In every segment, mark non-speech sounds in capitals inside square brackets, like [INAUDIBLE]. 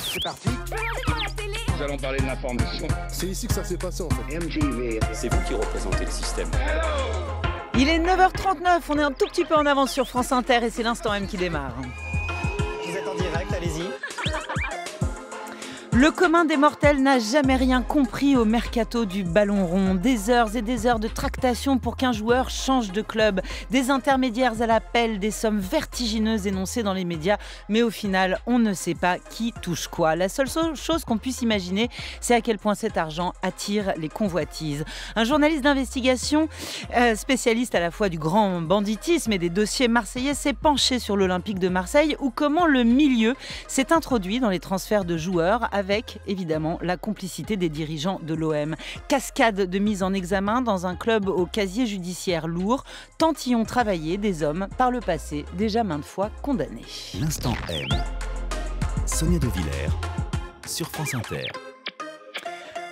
c'est parti. Nous allons parler de l'information. C'est ici que ça s'est passé en fait. C'est vous qui représentez le système. il est 9h39, on est un tout petit peu en avance sur France Inter et c'est l'instant M qui démarre. Le commun des mortels n'a jamais rien compris au mercato du ballon rond. Des heures et des heures de tractation pour qu'un joueur change de club. Des intermédiaires à l'appel, des sommes vertigineuses énoncées dans les médias. Mais au final, on ne sait pas qui touche quoi. La seule chose qu'on puisse imaginer, c'est à quel point cet argent attire les convoitises. Un journaliste d'investigation, euh, spécialiste à la fois du grand banditisme et des dossiers marseillais, s'est penché sur l'Olympique de Marseille ou comment le milieu s'est introduit dans les transferts de joueurs avec avec évidemment la complicité des dirigeants de l'OM. Cascade de mise en examen dans un club au casier judiciaire lourd, tant y ont travaillé des hommes par le passé déjà maintes fois condamnés. L'instant M. Sonia de sur France Inter.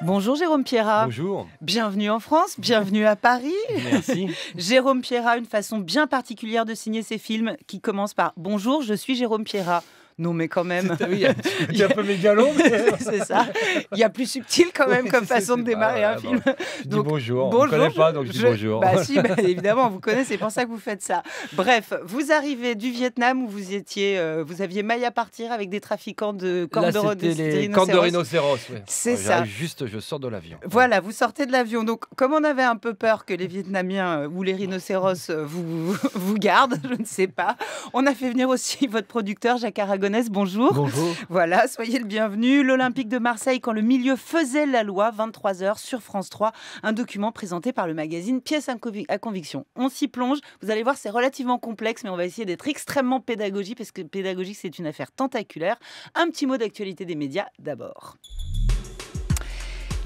Bonjour Jérôme Pierrat. Bonjour. Bienvenue en France, bienvenue à Paris. Merci. [LAUGHS] Jérôme Pierra, une façon bien particulière de signer ses films qui commence par Bonjour, je suis Jérôme Pierra. Non, mais quand même. [LAUGHS] il y a un peu mais. [LAUGHS] c'est ça. Il y a plus subtil quand même comme [LAUGHS] façon de démarrer bah un film. bonjour. bonjour. pas, donc bonjour. Bah, si, bah, évidemment, vous connaissez, c'est pour ça que vous faites ça. Bref, vous arrivez du Vietnam où vous étiez, euh, vous aviez maille à partir avec des trafiquants de cornes de, rhinocéros. C'est ah, ça. Juste, je sors de l'avion. Voilà, vous sortez de l'avion. Donc, comme on avait un peu peur que les Vietnamiens euh, ou les rhinocéros euh, vous, vous gardent, je ne sais pas, on a fait venir aussi votre producteur, Jacques Aragon bonjour. Bonjour. [LAUGHS] Voilà, soyez le bienvenu. L'Olympique de Marseille, quand le milieu faisait la loi, 23h sur France 3, un document présenté par le magazine Pièce à conviction. On s'y plonge. Vous allez voir, c'est relativement complexe, mais on va essayer d'être extrêmement pédagogique, parce que pédagogique, c'est une affaire tentaculaire. Un petit mot d'actualité des médias d'abord.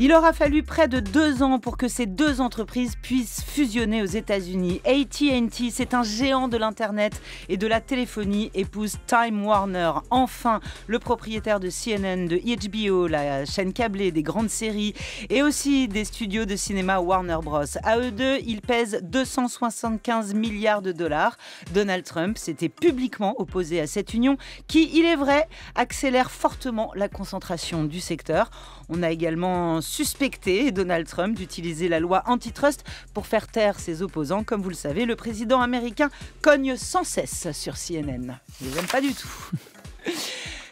Il aura fallu près de deux ans pour que ces deux entreprises puissent fusionner aux États-Unis. ATT, c'est un géant de l'Internet et de la téléphonie, épouse Time Warner. Enfin, le propriétaire de CNN, de HBO, la chaîne câblée des grandes séries et aussi des studios de cinéma Warner Bros. À eux deux, ils pèsent 275 milliards de dollars. Donald Trump s'était publiquement opposé à cette union qui, il est vrai, accélère fortement la concentration du secteur. On a également suspecté Donald Trump d'utiliser la loi antitrust pour faire taire ses opposants. Comme vous le savez, le président américain cogne sans cesse sur CNN. les aime pas du tout.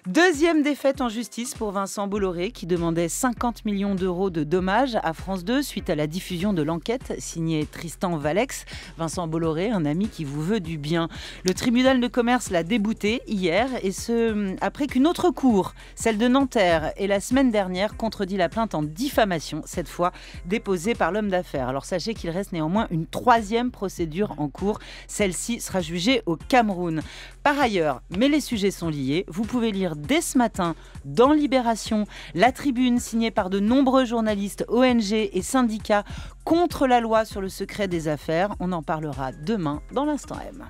Deuxième défaite en justice pour Vincent Bolloré qui demandait 50 millions d'euros de dommages à France 2 suite à la diffusion de l'enquête signée Tristan Valex. Vincent Bolloré, un ami qui vous veut du bien. Le tribunal de commerce l'a débouté hier et ce après qu'une autre cour, celle de Nanterre et la semaine dernière, contredit la plainte en diffamation, cette fois déposée par l'homme d'affaires. Alors sachez qu'il reste néanmoins une troisième procédure en cours. Celle-ci sera jugée au Cameroun. Par ailleurs, mais les sujets sont liés, vous pouvez lire dès ce matin dans Libération la tribune signée par de nombreux journalistes, ONG et syndicats contre la loi sur le secret des affaires. On en parlera demain dans l'instant M.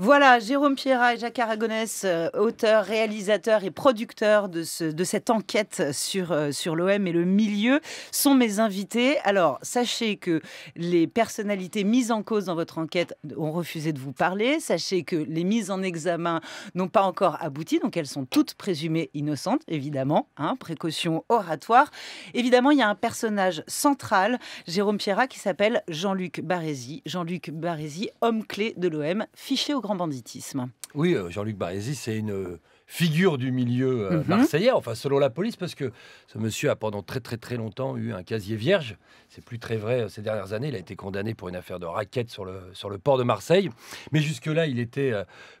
Voilà, Jérôme Pierrat et Jacques Aragonès, euh, auteurs, réalisateurs et producteurs de, cette enquête sur, euh, l'OM et le milieu, sont mes invités. Alors, sachez que les personnalités mises en cause dans votre enquête ont refusé de vous parler. Sachez que les mises en examen n'ont pas encore abouti, donc elles sont toutes présumées innocentes, évidemment, hein, précaution oratoire. Évidemment, il y a un personnage central, Jérôme Pierrat, qui s'appelle Jean-Luc Barézy. Jean-Luc Barézy, homme clé de l'OM, fiché au grand banditisme. Oui, euh, Jean-Luc Barézy, c'est une euh, figure du milieu euh, mhm. marseillais, enfin selon la police, parce que ce monsieur a pendant très très très longtemps eu un casier vierge. C'est plus très vrai ces dernières années. Il a été condamné pour une affaire de raquette sur le, sur le port de Marseille. Mais jusque-là, il était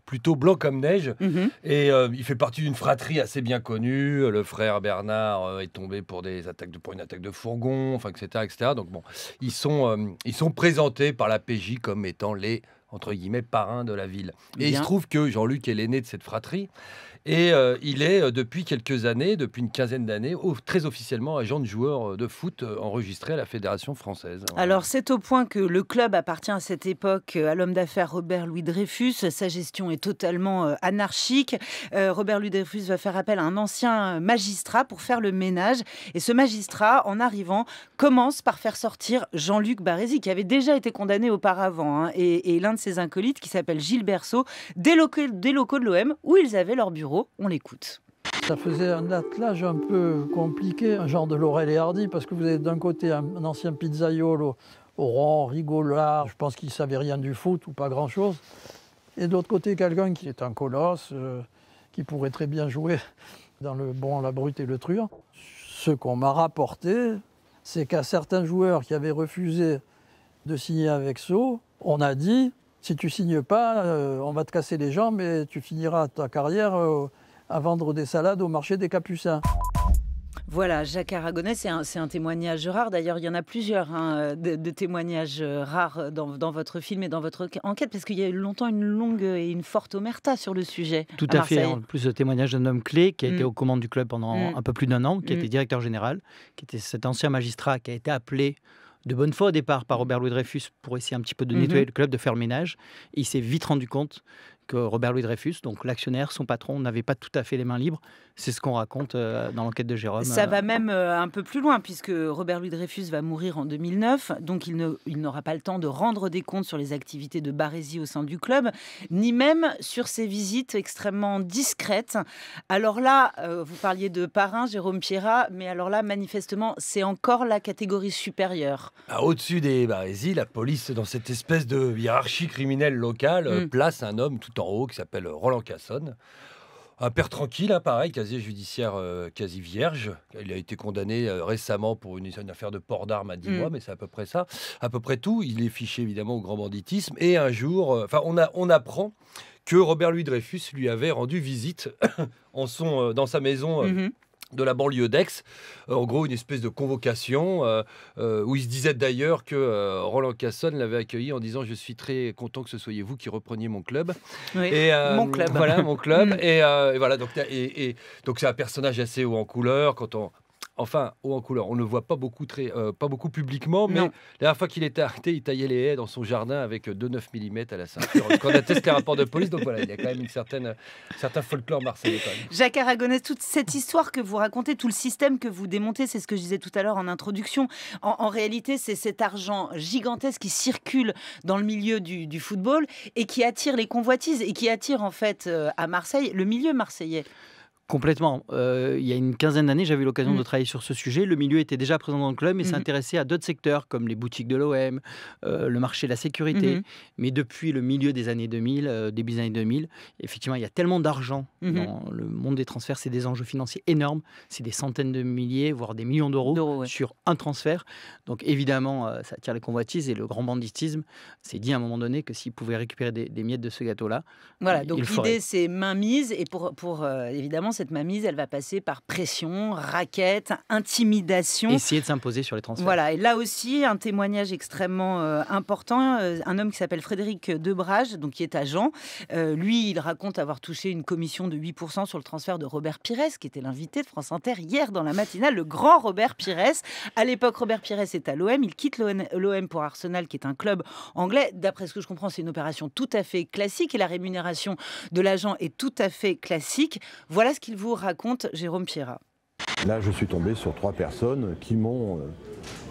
plutôt blanc comme neige. Mhm. Et il fait partie d'une fratrie assez bien connue. Le frère Bernard est tombé pour, des attaques de, pour une attaque de fourgon, enfin, etc., etc. Donc bon, ils sont, ils sont présentés par la PJ comme étant les entre guillemets, parrain de la ville. Et il se trouve que Jean-Luc est l'aîné de cette fratrie. Et euh, il est euh, depuis quelques années, depuis une quinzaine d'années, très officiellement agent de joueur euh, de foot enregistré à la Fédération française. Alors c'est au point que le club appartient à cette époque à l'homme d'affaires Robert Louis Dreyfus. Sa gestion est totalement anarchique. Robert Louis Dreyfus va faire appel à un ancien magistrat pour faire le ménage. Et ce magistrat, en arrivant, commence par faire sortir Jean-Luc Barézy, qui avait déjà été condamné auparavant, hein, et, l'un de ses acolytes, qui s'appelle Gilles Berceau, des des locaux de l'OM, où ils avaient leur bureau. On l'écoute. Ça faisait un attelage un peu compliqué, un genre de Laurel et Hardy, parce que vous avez d'un côté un, ancien pizzaiolo, rond, Rigolard, je pense qu'il ne savait rien du foot ou pas grand-chose. Et d'autre côté, quelqu'un qui est un colosse, euh, qui pourrait très bien jouer [LAUGHS] dans le bon, la brute et le truand. Ce qu'on m'a rapporté, c'est qu'à certains joueurs qui avaient refusé de signer avec Sceaux, on a dit si tu signes pas, euh, on va te casser les jambes et tu finiras ta carrière euh, à vendre des salades au marché des Capucins. Voilà, Jacques Aragonais, c'est un, témoignage rare. D'ailleurs, il y en a plusieurs hein, de, témoignages rares dans, votre film et dans votre enquête, parce qu'il y a eu longtemps une longue et une forte omerta sur le sujet. Tout à, fait. En plus, le témoignage d'un homme clé qui a été mm. aux commandes du club pendant mm. un peu plus d'un an, qui était mm. directeur général, qui était cet ancien magistrat qui a été appelé de bonne foi au départ par Robert Louis Dreyfus pour essayer un petit peu de mhm. nettoyer le club, de faire le ménage. il s'est vite rendu compte Robert Louis Dreyfus, donc l'actionnaire, son patron, n'avait pas tout à fait les mains libres. C'est ce qu'on raconte euh, dans l'enquête de Jérôme. Ça euh. va même euh, un peu plus loin, puisque Robert Louis Dreyfus va mourir en 2009, donc il, n'aura pas le temps de rendre des comptes sur les activités de Barési au sein du club, ni même sur ses visites extrêmement discrètes. Alors là, vous parliez de parrain, Jérôme Pierrat, mais alors là, manifestement, c'est encore la catégorie supérieure. Ah, au-dessus des Barési, la police, dans cette espèce de hiérarchie criminelle locale, hmm. place un homme tout en haut qui s'appelle euh, Roland Cassonne. Un père tranquille, hein, pareil, casier judiciaire euh, quasi vierge. Il a été condamné euh, récemment pour une, affaire de port d'armes à 10 mm. mois, mais c'est à peu près ça. À peu près tout. Il est fiché évidemment au grand banditisme. Et un jour, enfin, on, on apprend que Robert Louis Dreyfus lui avait rendu visite [COUGHS] en son, dans sa maison. Mm-hmm de la banlieue d'Aix, euh, en gros une espèce de convocation euh, euh, où il se disait d'ailleurs que Roland Casson l'avait accueilli en disant je suis très content que ce soyez vous qui repreniez mon club et mon club voilà mon club [LAUGHS] mm. et, voilà donc et, donc c'est un personnage assez haut en couleur quand on enfin haut en couleur. On ne le voit pas beaucoup, euh, pas beaucoup publiquement, mais la dernière fois qu'il était arrêté, il taillait les haies dans son jardin avec 2,9 euh, mm à la ceinture. Quand on atteste les rapports de police, donc voilà, il y a quand même une certaine, euh, certain folklore marseillais. Jacques Aragonès, toute cette histoire que vous racontez, tout le système que vous démontez, c'est ce que je disais tout à l'heure en introduction. En, réalité, c'est cet argent gigantesque qui circule dans le milieu du, football et qui attire les convoitises et qui attire en fait à Marseille le milieu marseillais. Complètement. Euh, il y a une quinzaine d'années, j'avais eu l'occasion de mm. travailler sur ce sujet. Le milieu était déjà présent dans le club, mais mm-hmm. s'intéressait à d'autres secteurs comme les boutiques de l'OM, euh, le marché de la sécurité. Mm-hmm. Mais depuis le milieu des années 2000, euh, début des années 2000, effectivement, il y a tellement d'argent mm-hmm. dans le monde des transferts, c'est des enjeux financiers énormes. C'est des centaines de milliers, voire des millions d'euros sur un transfert. Donc évidemment, ça attire les convoitises et le grand banditisme. C'est dit à un moment donné que s'ils pouvaient récupérer des, miettes de ce gâteau-là, voilà. donc l'idée, c'est main mise et pour pour évidemment cette mamise, elle va passer par pression, raquette, intimidation. Essayer de s'imposer sur les transferts. Voilà, et là aussi, un témoignage extrêmement euh, important. Euh, un homme qui s'appelle Frédéric Debrage, donc qui est agent, euh, lui, il raconte avoir touché une commission de 8% sur le transfert de Robert Pires, qui était l'invité de France Inter hier dans la matinale, le grand Robert Pires. À l'époque, Robert Pires est à l'OM, il quitte l'OM pour Arsenal, qui est un club anglais. D'après ce que je comprends, c'est une opération tout à fait classique et la rémunération de l'agent est tout à fait classique. Voilà ce qui vous raconte, Jérôme Pierra Là, je suis tombé sur trois personnes qui m'ont, euh,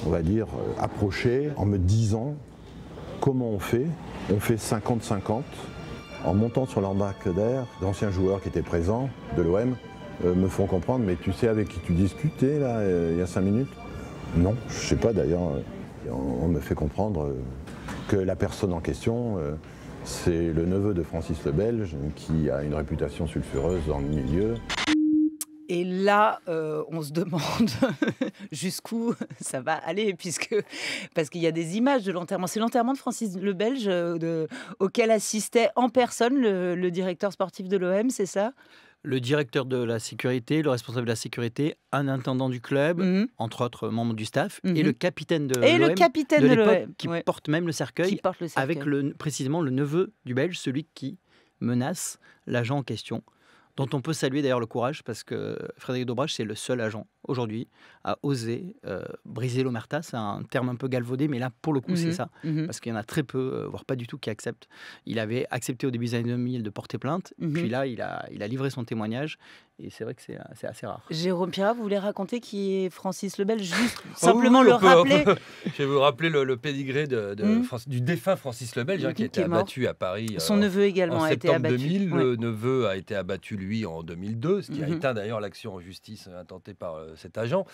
on va dire, euh, approché en me disant comment on fait. On fait 50-50. En montant sur d'air d'anciens joueurs qui étaient présents de l'OM euh, me font comprendre, mais tu sais avec qui tu discutais là, il y a cinq minutes Non, je sais pas d'ailleurs. On me fait comprendre que la personne en question c'est le neveu de Francis le Belge qui a une réputation sulfureuse dans le milieu. Et là, euh, on se demande [LAUGHS] jusqu'où ça va aller, puisque parce qu'il y a des images de l'enterrement. C'est l'enterrement de Francis le Belge euh, auquel assistait en personne le, le directeur sportif de l'OM, c'est ça le directeur de la sécurité, le responsable de la sécurité, un intendant du club, mhm. entre autres membres du staff, et mhm. le capitaine de et le capitaine de, qui porte même le cercueil, avec précisément le neveu du Belge, celui qui menace l'agent en question, dont on peut saluer d'ailleurs le courage parce que Frédéric Dobrage c'est le seul agent aujourd'hui, a osé euh, briser l'omerta. C'est un terme un peu galvaudé, mais là, pour le coup, c'est mhm. ça. Mhm. Parce qu'il y en a très peu, euh, voire pas du tout, qui acceptent. Il avait accepté au début des années 2000 de porter plainte, mhm. puis là, il a, il a livré son témoignage. Et c'est vrai que c'est assez rare. Jérôme Pira, vous voulez raconter qui est Francis Lebel Juste [LAUGHS] simplement oh le rappeler. [LAUGHS] je vais vous rappeler le, pedigree pédigré de, du défunt Francis Lebel, hein, qui a été abattu à Paris. Son euh, neveu également a été abattu. 2000, Le neveu a été abattu, lui, en 2002, ce qui a éteint d'ailleurs l'action en justice intentée par cet agent.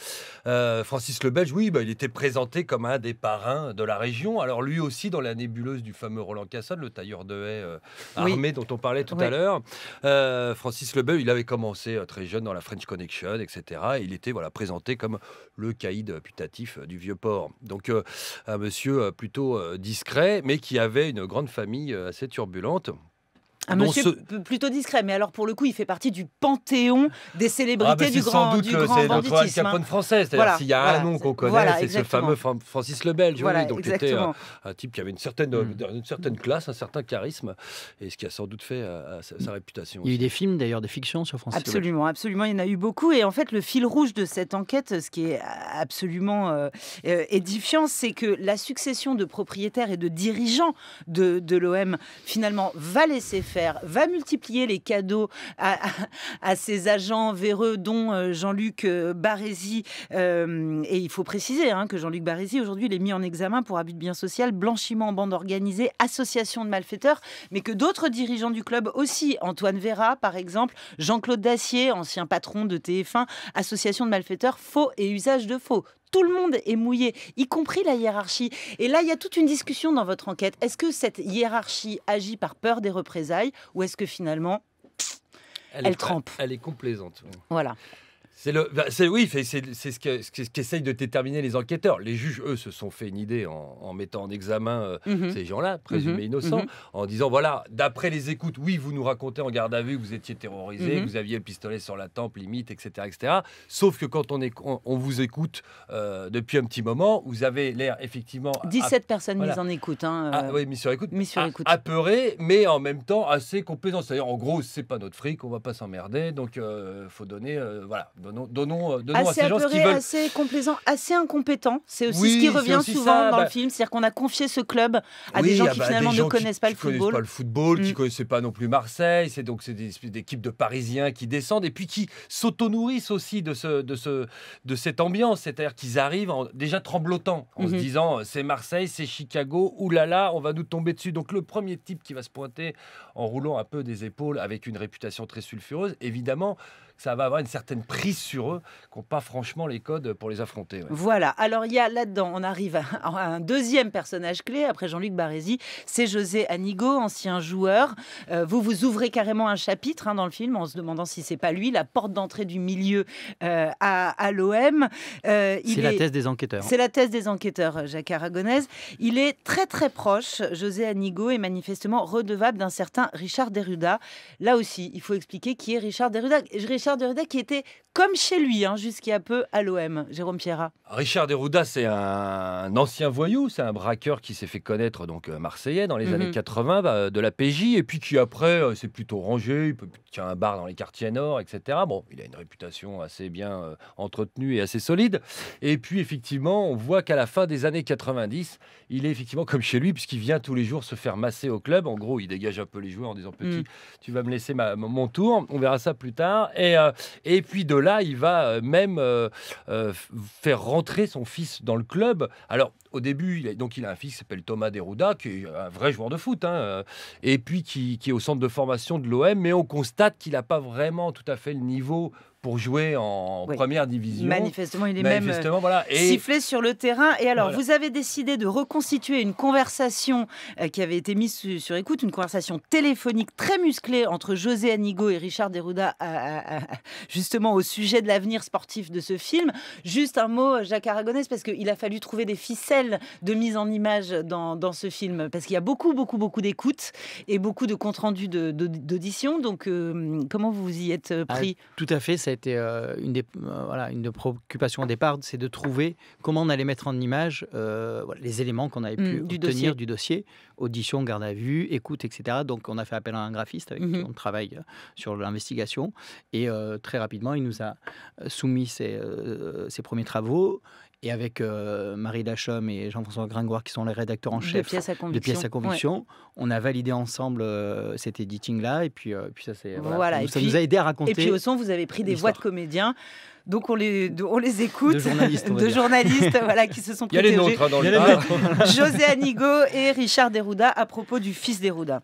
Euh, Francis Le Belge, oui, bah, il était présenté comme un des parrains de la région. Alors lui aussi, dans la nébuleuse du fameux Roland Casson, le tailleur de haie euh, armé dont on parlait tout à l'heure. Euh, Francis Le Belge, il avait commencé très jeune dans la French Connection, etc. il était voilà, présenté comme le caïd putatif du vieux port. Donc un monsieur plutôt discret, mais qui avait une grande famille assez turbulente. Un monsieur plutôt discret, mais alors pour le coup, il fait partie du panthéon des célébrités ah, bah, du grand du grand, sans doute notre capone français. C'est à dire S'il y a un nom qu'on connaît, c'est ce fameux Francis Lebel. Voilà, donc était un, type qui avait une certaine, hmm. une certaine classe, un certain charisme, et ce qui a sans doute fait euh, euh, sa, réputation. Il y a eu des films d'ailleurs, des fictions sur Francis absolument, Lebel. Absolument, il y en a eu beaucoup. Et en fait, le fil rouge de cette enquête, ce qui est absolument euh, édifiant, c'est que la succession de propriétaires et de dirigeants de, de l'OM, finalement, va laisser faire va multiplier les cadeaux à, ses agents véreux, dont euh, Jean-Luc euh, Barézy. Euh, et il faut préciser hein, que Jean-Luc Barézy, aujourd'hui, il est mis en examen pour abus de bien social, blanchiment en bande organisée, association de malfaiteurs, mais que d'autres dirigeants du club aussi, Antoine Vera, par exemple, Jean-Claude Dacier, ancien patron de TF1, association de malfaiteurs, faux et usage de faux tout le monde est mouillé, y compris la hiérarchie. Et là, il y a toute une discussion dans votre enquête. Est-ce que cette hiérarchie agit par peur des représailles ou est-ce que finalement, elle, trempe Elle est complaisante. Voilà. C'est le, bah, oui, c'est ce qu'essayent ce de déterminer les enquêteurs. Les juges, eux, se sont fait une idée en, mettant en examen euh, mhm. ces gens-là, présumés mhm. innocents, mhm. en disant voilà, d'après les écoutes, oui, vous nous racontez en garde à vue que vous étiez terrorisé, que vous aviez le pistolet sur la tempe, limite, etc., etc. Sauf que quand on, est, on, vous écoute euh, depuis un petit moment, vous avez l'air effectivement 17 personnes mises en écoute, hein, ah, euh, oui, mises sur écoute, mis sur ah, écoute, apeuré, mais en même temps assez compétent. C'est-à-dire, en gros, c'est pas notre fric, on va pas s'emmerder, donc faut donner, voilà. Donnons, euh, donnons, assez à ces Assez complaisant, assez incompétent. C'est aussi ce qui revient souvent dans le bah film. C'est-à-dire qu'on a confié ce club à des gens ah qui bah, finalement ne connaissent qui, pas, qui le connaissent pas le football. Qui ne mm. connaissaient pas non plus Marseille. C'est donc c'est des, équipes de Parisiens qui descendent et puis qui s'auto-nourrissent aussi de, ce, de, ce, de cette ambiance. C'est-à-dire qu'ils arrivent déjà tremblotants en se mm-hmm. disant euh, c'est Marseille, c'est Chicago, oulala, on va nous tomber dessus. Donc le premier type qui va se pointer en roulant un peu des épaules avec une réputation très sulfureuse, évidemment, ça va avoir une certaine prise sur eux, qui n'ont pas franchement les codes pour les affronter. Voilà, alors il y a là-dedans, on arrive à un deuxième personnage clé, après Jean-Luc Barézy, c'est José Anigo, ancien joueur. Euh, vous vous ouvrez carrément un chapitre hein, dans le film en se demandant si c'est pas lui, la porte d'entrée du milieu euh, à, l'OM. Euh, c'est la thèse des enquêteurs. C'est la thèse des enquêteurs, Jacques Aragonès. Il est très très proche, José Anigo est manifestement redevable d'un certain Richard Derruda. Là aussi, il faut expliquer qui est Richard Deruda. Richard Durida qui était comme chez lui, hein, jusqu'à jusqu'il peu, à l'OM, Jérôme Pierra. Richard Derouda, c'est un ancien voyou, c'est un braqueur qui s'est fait connaître donc euh, marseillais dans les mhm. années 80 bah, de la PJ, et puis qui après c'est euh, plutôt rangé, il peut tient un bar dans les quartiers nord, etc. Bon, il a une réputation assez bien euh, entretenue et assez solide. Et puis effectivement, on voit qu'à la fin des années 90, il est effectivement comme chez lui, puisqu'il vient tous les jours se faire masser au club. En gros, il dégage un peu les joueurs en disant petit, mm. tu vas me laisser mon tour, on verra ça plus tard. Et, et puis de là, il va euh, même euh, euh, faire rentrer son fils dans le club. Alors, au début, il a, donc il a un fils qui s'appelle Thomas Derouda, qui est un vrai joueur de foot, hein, et puis qui, qui, est au centre de formation de l'OM, mais on constate qu'il n'a pas vraiment tout à fait le niveau pour jouer en première division. Manifestement, il est même euh, et... sifflé sur le terrain. Et alors, vous avez décidé de reconstituer une conversation euh, qui avait été mise sur, écoute, une conversation téléphonique très musclée entre José Anigo et Richard Deruda, justement au sujet de l'avenir sportif de ce film. Juste un mot, Jacques Aragonès, parce qu'il a fallu trouver des ficelles de mise en image dans, ce film, parce qu'il y a beaucoup, beaucoup, beaucoup d'écoute et beaucoup de compte-rendu d'audition. Donc, euh, comment vous vous y êtes ah, pris Tout à fait, ça était euh, une, des, euh, une des préoccupations au départ, c'est de trouver comment on allait mettre en image euh, les éléments qu'on avait mm, pu obtenir du dossier, audition, garde à vue, écoute, etc. Donc on a fait appel à un graphiste avec qui mhm. on travaille sur l'investigation et très rapidement il nous a soumis ses, ses premiers travaux et avec euh, Marie Lachaume et Jean-François Gringoire, qui sont les rédacteurs en chef de pièces à conviction, on a validé ensemble euh, cet editing-là, et puis, euh, puis ça, c'est, voilà, ça, nous a aidé à raconter. Et puis au son, vous avez pris des voix de comédiens. Donc on les, on les écoute, de journalistes, [LAUGHS] voilà, qui se sont Il y a les nôtres hein, dans le [LAUGHS] [LAUGHS] José Anigo et Richard Derouda à propos du fils Derouda.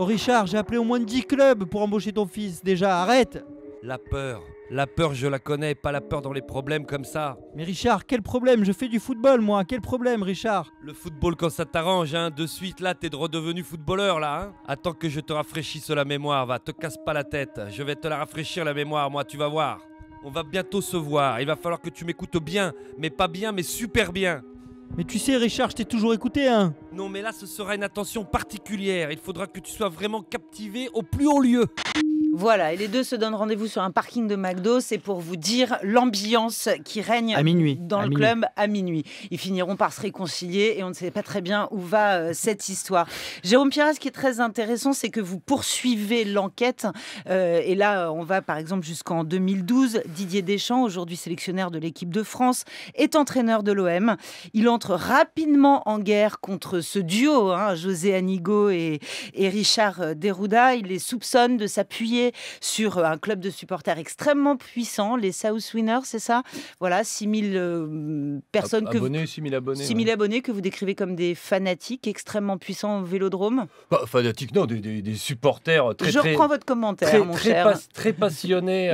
Oh Richard, j'ai appelé au moins 10 clubs pour embaucher ton fils. Déjà, arrête la peur. La peur, je la connais, pas la peur dans les problèmes comme ça. Mais Richard, quel problème Je fais du football, moi. Quel problème, Richard Le football quand ça t'arrange, hein. De suite, là, t'es redevenu footballeur, là, hein. Attends que je te rafraîchisse la mémoire, va. Te casse pas la tête. Je vais te la rafraîchir, la mémoire, moi, tu vas voir. On va bientôt se voir. Il va falloir que tu m'écoutes bien. Mais pas bien, mais super bien. Mais tu sais, Richard, je t'ai toujours écouté, hein Non, mais là, ce sera une attention particulière. Il faudra que tu sois vraiment captivé au plus haut lieu. Voilà, et les deux se donnent rendez-vous sur un parking de McDo. C'est pour vous dire l'ambiance qui règne dans le club à minuit. Ils finiront par se réconcilier et on ne sait pas très bien où va euh, cette histoire. Jérôme Pires, ce qui est très intéressant, c'est que vous poursuivez l'enquête. Euh, et là, on va par exemple jusqu'en 2012. Didier Deschamps, aujourd'hui sélectionneur de l'équipe de France, est entraîneur de l'OM. Il entre rapidement en guerre contre ce duo, hein, José Anigo et, Richard Derouda. Il les soupçonne de s'appuyer sur euh, un club de supporters extrêmement puissant, les South Winners, c'est ça Voilà, 6000 euh, personnes que abonnés, vous... 6000 abonnés. abonnés que vous décrivez comme des fanatiques extrêmement puissants au Vélodrome Pas bah, Fanatiques, non, des, supporters euh, très... Je reprends votre commentaire, très, mon très passionnés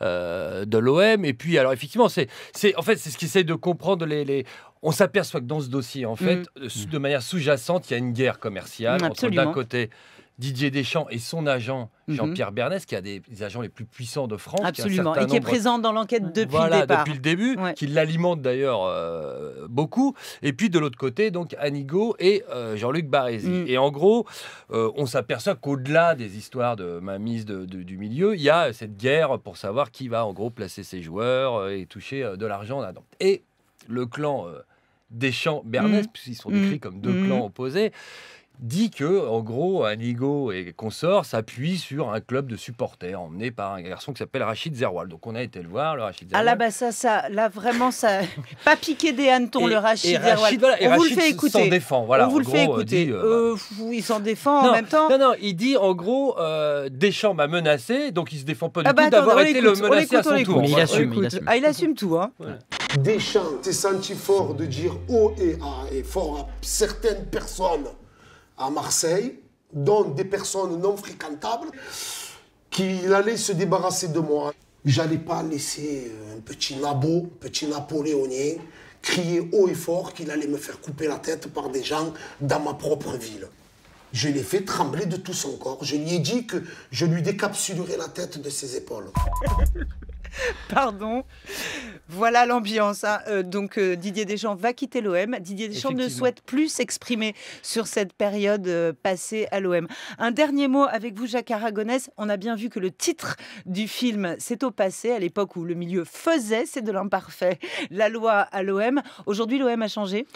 de l'OM. Et puis, alors effectivement, c'est en fait, c'est ce qu'essayent de comprendre les, les on s'aperçoit que dans ce dossier, en mm. fait, de manière sous-jacente, il y a une guerre commerciale mm, entre d'un côté Didier Deschamps et son agent mhm. Jean-Pierre Bernès, qui a des, agents les plus puissants de France. Absolument, et qui est présent dans l'enquête depuis le départ. depuis le début, qui l'alimente d'ailleurs euh, beaucoup. Et puis de l'autre côté, donc Anigo et euh, Jean-Luc Barézy. Mm. Et en gros, euh, on s'aperçoit qu'au-delà des histoires de ma mise du milieu, il y a cette guerre pour savoir qui va en gros placer ses joueurs et toucher de l'argent là-dedans. Et le clan... Deschamps, Bernès, mm. puisqu'ils sont décrits mm. comme deux clans opposés, dit que, en gros, Anigo et consorts s'appuient sur un club de supporters emmené par un garçon qui s'appelle Rachid Zerwal. Donc on a été le voir, le Rachid Zerwal. Ah là, bah ça, ça, là vraiment, ça. [LAUGHS] pas piqué des hannetons, le Rachid et Zeroual. Rachid, on vous le fait écouter. s'en défend, voilà. On vous le fait écouter. il euh, euh, bah. s'en défend en même temps. Non, non, il dit en gros, euh, Deschamps m'a menacé, donc il se défend pas du ah bah, tout d'avoir été le menacé à son tour. Mais il, assume, il Ah, il assume tout, hein. Deschamps t'es senti fort de dire O et, A, et fort à certaines personnes à Marseille, dont des personnes non fréquentables, qu'il allait se débarrasser de moi. J'allais pas laisser euh, un petit nabo, petit napoléonien, crier haut et fort qu'il allait me faire couper la tête par des gens dans ma propre ville. Je l'ai fait trembler de tout son corps. Je lui ai dit que je lui décapsulerais la tête de ses épaules. [LAUGHS] Pardon, voilà l'ambiance. Hein. Euh, donc euh, Didier Deschamps va quitter l'OM. Didier Deschamps ne souhaite plus s'exprimer sur cette période euh, passée à l'OM. Un dernier mot avec vous, Jacques Aragonès. On a bien vu que le titre du film, c'est au passé, à l'époque où le milieu faisait, c'est de l'imparfait, la loi à l'OM. Aujourd'hui, l'OM a changé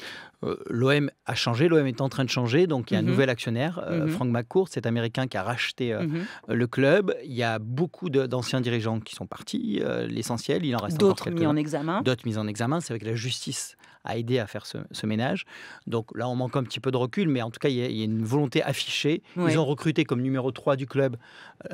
L'OM a changé, l'OM est en train de changer. Donc il y a un mhm. nouvel actionnaire, mhm. Frank McCourt, cet Américain qui a racheté mhm. le club. Il y a beaucoup d'anciens dirigeants qui sont partis, l'essentiel. Il en reste encore quelques-uns examen. D'autres mises en examen, c'est vrai que la justice a aidé à faire ce, ménage. Donc là, on manque un petit peu de recul, mais en tout cas, il y a, une volonté affichée. Ils ont recruté comme numéro 3 du club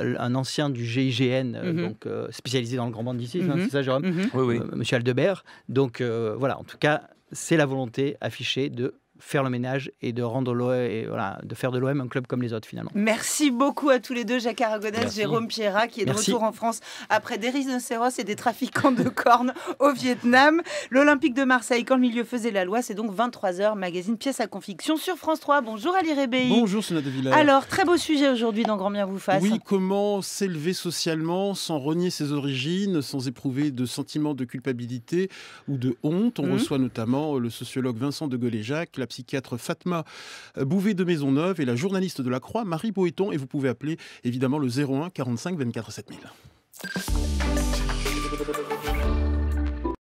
euh, un ancien du GIGN, euh, mhm. donc euh, spécialisé dans le grand banditisme, hein, mhm. c'est ça, Jérôme mhm. oui, oui. Monsieur Aldebert. Donc voilà, en tout cas, c'est la volonté affichée de faire le ménage et de rendre l'OM et voilà, de faire de l'OM un club comme les autres finalement. Merci beaucoup à tous les deux, Jacques Aragonès, Jérôme Pierra, qui est de retour en France après des rhinocéros et des trafiquants de cornes au Vietnam. L'Olympique de Marseille, quand le milieu faisait la loi, c'est donc 23h, magazine pièce à conviction sur France 3. Bonjour Ali Rébéi. Bonjour Sonia de Alors, très beau sujet aujourd'hui dans Grand Bien vous fasse. Oui, comment s'élever socialement sans renier ses origines, sans éprouver de sentiments de culpabilité ou de honte. On mmh. reçoit notamment le sociologue Vincent de gaulle la psychiatre Fatma Bouvet de Maisonneuve et la journaliste de la Croix, Marie Boéton. Et vous pouvez appeler évidemment le 01 45 24 7000.